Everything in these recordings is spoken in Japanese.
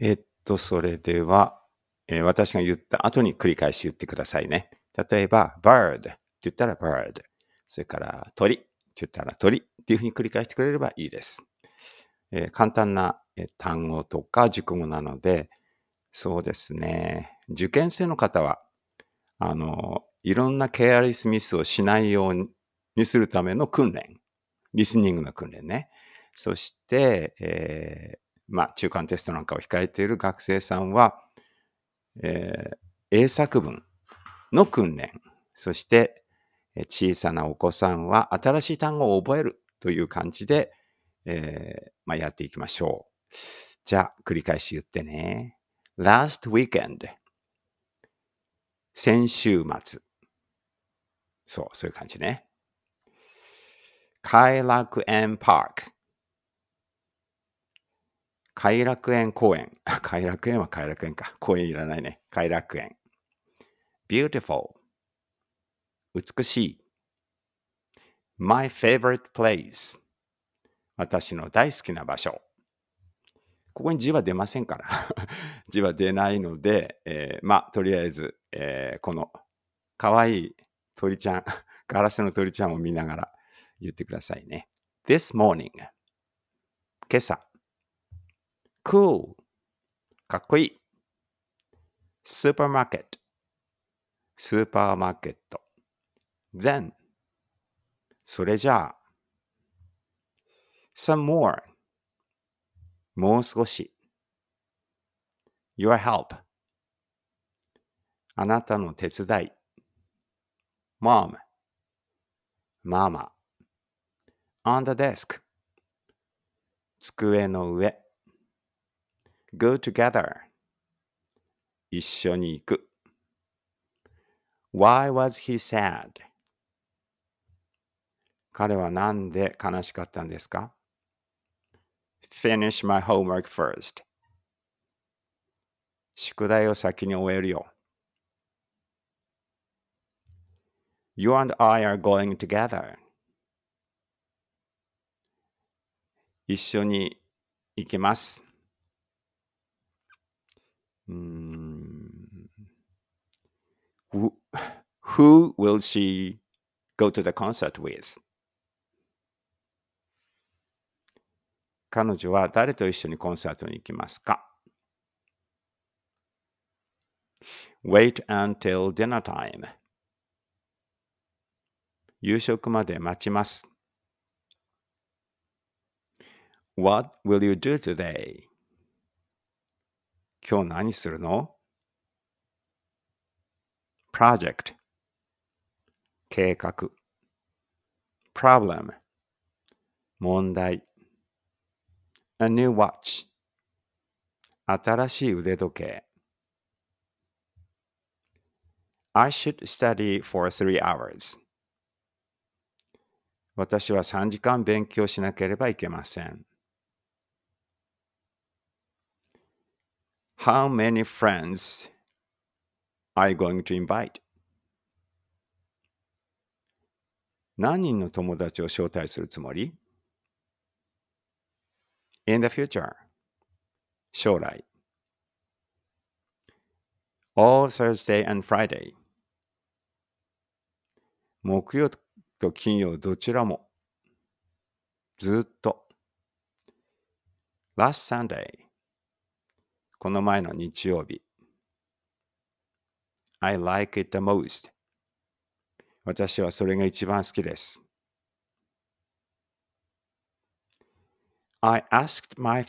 えっと、それでは、えー私が言った後に繰り返し言ってくださいね。例えば、bird って言ったら bird。それから、鳥って言ったら鳥っていうふうに繰り返してくれればいいです。えー簡単なえー単語とか熟語なので、そうですね。受験生の方は、あの、いろんなケアリスミスをしないようにするための訓練。リスニングの訓練ね。そして、えーまあ、中間テストなんかを控えている学生さんは、えー、英作文の訓練、そして、小さなお子さんは新しい単語を覚えるという感じで、えーまあ、やっていきましょう。じゃあ、繰り返し言ってね。last weekend 先週末そう、そういう感じね。快楽園パーク快楽園公園。快楽園は快楽園か。公園いらないね。快楽園。beautiful 美しい my favorite place 私の大好きな場所ここに字は出ませんから 字は出ないので、えー、まあとりあえず、えー、このかわいい鳥ちゃん ガラスの鳥ちゃんを見ながら言ってくださいね This morning 今朝 cool かっこいい supermarket スーパーマーケット then それじゃあ some more もう少し your help あなたの手伝い mom ママ on the desk 机の上 go together 一緒に行く Why was he sad? 彼はなんで悲しかったんですか ?Finish my homework first 宿題を先に終えるよ You and I are going together 一緒に行きます Who will she go to the concert with? 彼女は誰と一緒にコンサートに行きますか ?Wait until dinner time. 夕食まで待ちます。What will you do today? 今日何するの ?project 計画 problem 問題 a new watch 新しい腕時計 I should study for three hours 私は3時間勉強しなければいけません。How many friends are you going to invite? 何人の友達を招待するつもり ?In the future 将来 All Thursday and Friday 木曜と金曜どちらもずっと Last Sunday この前の日曜日。I like it the most. 私はそれが一番好きです。I asked my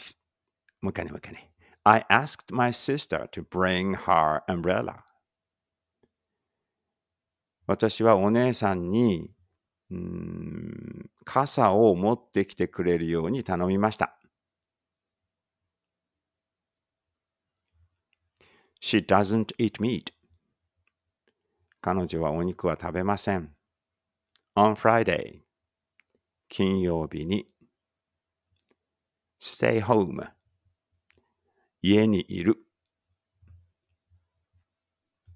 もう一回ね、もう一回ね。I asked my sister to bring her umbrella. 私はお姉さんにん傘を持ってきてくれるように頼みました。She doesn't eat meat. 彼女はお肉は食べません。On Friday. 金曜日に。Stay home. 家にいる。